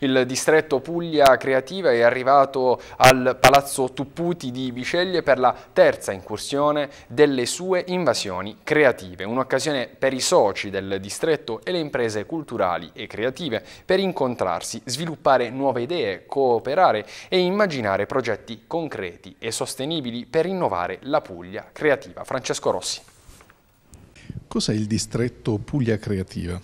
Il distretto Puglia Creativa è arrivato al Palazzo Tupputi di Biceglie per la terza incursione delle sue invasioni creative, un'occasione per i soci del distretto e le imprese culturali e creative per incontrarsi, sviluppare nuove idee, cooperare e immaginare progetti concreti e sostenibili per innovare la Puglia creativa. Francesco Rossi. Cos'è il distretto Puglia Creativa?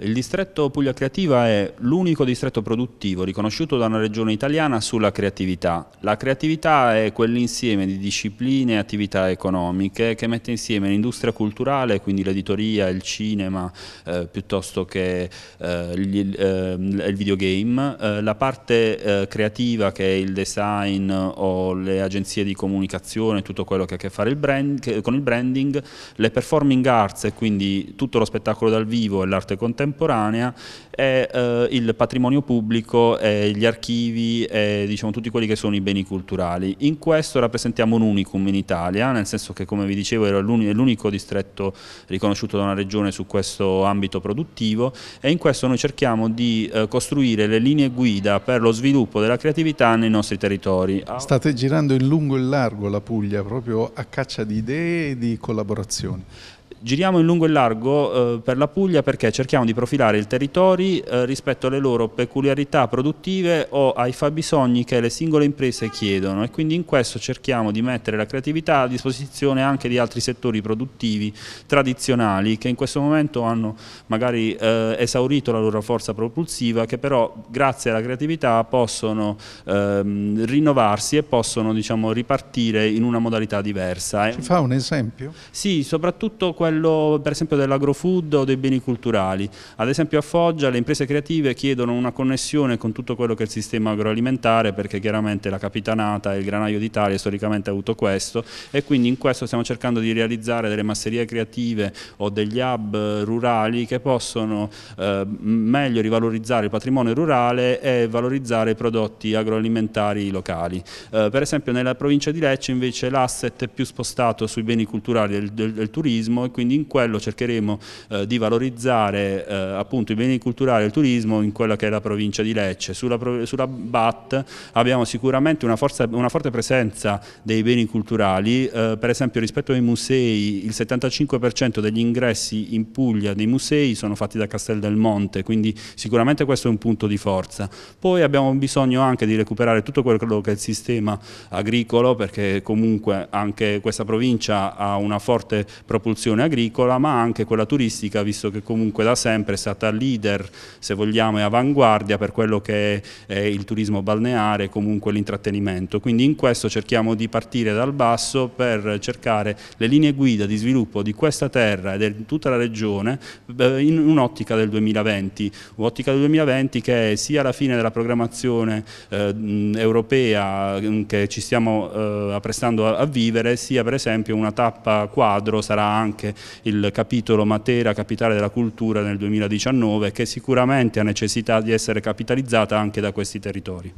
Il distretto Puglia Creativa è l'unico distretto produttivo riconosciuto da una regione italiana sulla creatività. La creatività è quell'insieme di discipline e attività economiche che mette insieme l'industria culturale, quindi l'editoria, il cinema, eh, piuttosto che eh, gli, eh, il videogame, eh, la parte eh, creativa che è il design o le agenzie di comunicazione, tutto quello che ha a che fare il brand, che, con il branding, le performing arts quindi tutto lo spettacolo dal vivo e l'arte contemporanea contemporanea è eh, il patrimonio pubblico, è gli archivi, è, diciamo, tutti quelli che sono i beni culturali. In questo rappresentiamo un unicum in Italia, nel senso che come vi dicevo è l'unico distretto riconosciuto da una regione su questo ambito produttivo e in questo noi cerchiamo di eh, costruire le linee guida per lo sviluppo della creatività nei nostri territori. State girando in lungo e in largo la Puglia proprio a caccia di idee e di collaborazioni. Giriamo in lungo e largo eh, per la Puglia perché cerchiamo di profilare i territori eh, rispetto alle loro peculiarità produttive o ai fabbisogni che le singole imprese chiedono e quindi in questo cerchiamo di mettere la creatività a disposizione anche di altri settori produttivi tradizionali che in questo momento hanno magari eh, esaurito la loro forza propulsiva che però grazie alla creatività possono ehm, rinnovarsi e possono diciamo, ripartire in una modalità diversa. Ci fa un esempio? Sì, soprattutto quello livello per esempio dell'agrofood o dei beni culturali. Ad esempio a Foggia le imprese creative chiedono una connessione con tutto quello che è il sistema agroalimentare perché chiaramente la Capitanata e il Granaio d'Italia storicamente ha avuto questo e quindi in questo stiamo cercando di realizzare delle masserie creative o degli hub rurali che possono eh, meglio rivalorizzare il patrimonio rurale e valorizzare i prodotti agroalimentari locali. Eh, per esempio nella provincia di Lecce invece l'asset è più spostato sui beni culturali del, del, del turismo e quindi quindi in quello cercheremo eh, di valorizzare eh, appunto i beni culturali e il turismo in quella che è la provincia di Lecce. Sulla, sulla BAT abbiamo sicuramente una, forza, una, forte presenza dei beni culturali, eh, per esempio rispetto ai musei il 75% degli ingressi in Puglia dei musei sono fatti da Castel del Monte, quindi sicuramente questo è un punto di forza. Poi abbiamo bisogno anche di recuperare tutto quello che è il sistema agricolo perché comunque anche questa provincia ha una forte propulsione agricola ma anche quella turistica visto che comunque da sempre è stata leader se vogliamo e avanguardia per quello che è il turismo balneare e comunque l'intrattenimento. Quindi in questo cerchiamo di partire dal basso per cercare le linee guida di sviluppo di questa terra e di tutta la regione eh, in un'ottica del 2020, un'ottica del 2020 che è sia la fine della programmazione eh, europea che ci stiamo eh, apprestando a, a, vivere, sia per esempio una tappa quadro sarà anche il capitolo Matera, capitale della cultura nel 2019, che sicuramente ha necessità di essere capitalizzata anche da questi territori.